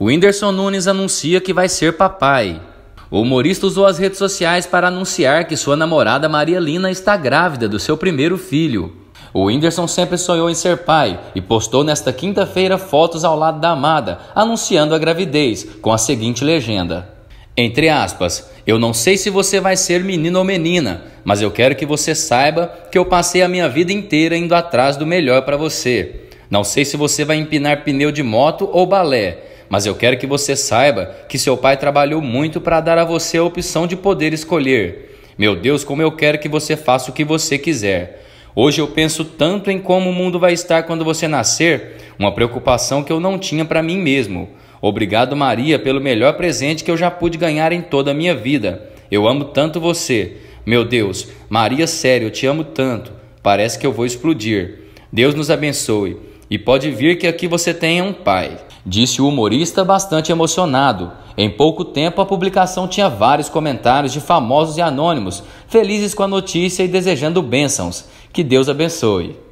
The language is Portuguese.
O Whindersson Nunes anuncia que vai ser papai. O humorista usou as redes sociais para anunciar que sua namorada Maria Lina está grávida do seu primeiro filho. O Whindersson sempre sonhou em ser pai e postou nesta quinta-feira fotos ao lado da amada, anunciando a gravidez, com a seguinte legenda: Entre aspas, eu não sei se você vai ser menino ou menina, mas eu quero que você saiba que eu passei a minha vida inteira indo atrás do melhor para você. Não sei se você vai empinar pneu de moto ou balé, mas eu quero que você saiba que seu pai trabalhou muito para dar a você a opção de poder escolher. Meu Deus, como eu quero que você faça o que você quiser. Hoje eu penso tanto em como o mundo vai estar quando você nascer, uma preocupação que eu não tinha para mim mesmo. Obrigado, Maria, pelo melhor presente que eu já pude ganhar em toda a minha vida. Eu amo tanto você. Meu Deus, Maria, sério, eu te amo tanto. Parece que eu vou explodir. Deus nos abençoe. E pode vir que aqui você tenha um pai, disse o humorista bastante emocionado. Em pouco tempo, a publicação tinha vários comentários de famosos e anônimos, felizes com a notícia e desejando bênçãos. Que Deus abençoe.